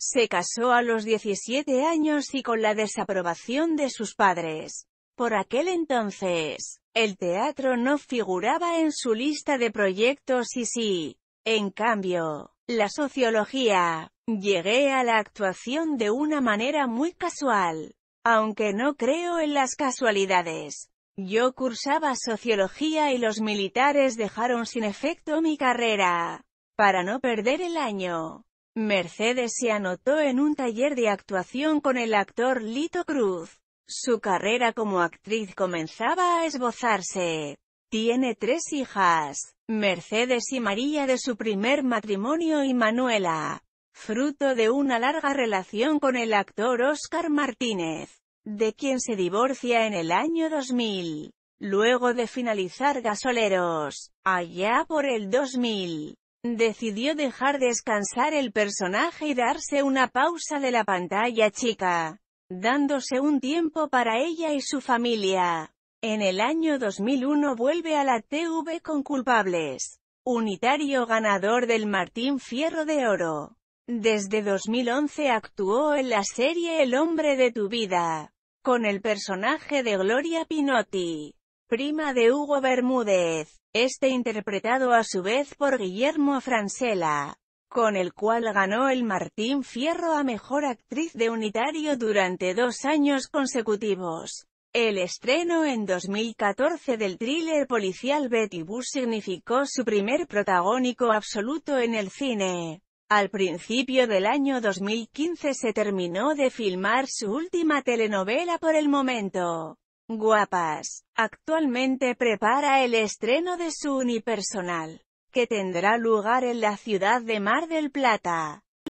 Se casó a los 17 años y con la desaprobación de sus padres. Por aquel entonces, el teatro no figuraba en su lista de proyectos y sí, en cambio, la sociología. Llegué a la actuación de una manera muy casual, aunque no creo en las casualidades. Yo cursaba sociología y los militares dejaron sin efecto mi carrera, para no perder el año. Mercedes se anotó en un taller de actuación con el actor Lito Cruz. Su carrera como actriz comenzaba a esbozarse. Tiene tres hijas, Mercedes y María de su primer matrimonio y Manuela, fruto de una larga relación con el actor Oscar Martínez, de quien se divorcia en el año 2000. Luego de finalizar Gasoleros, allá por el 2000, Decidió dejar descansar el personaje y darse una pausa de la pantalla chica, dándose un tiempo para ella y su familia. En el año 2001 vuelve a la TV con Culpables, unitario ganador del Martín Fierro de Oro. Desde 2011 actuó en la serie El hombre de tu vida, con el personaje de Gloria Pinotti prima de Hugo Bermúdez, este interpretado a su vez por Guillermo Francella, con el cual ganó el Martín Fierro a Mejor Actriz de Unitario durante dos años consecutivos. El estreno en 2014 del thriller policial Betty Boo significó su primer protagónico absoluto en el cine. Al principio del año 2015 se terminó de filmar su última telenovela por el momento. Guapas. Actualmente prepara el estreno de su unipersonal, que tendrá lugar en la ciudad de Mar del Plata.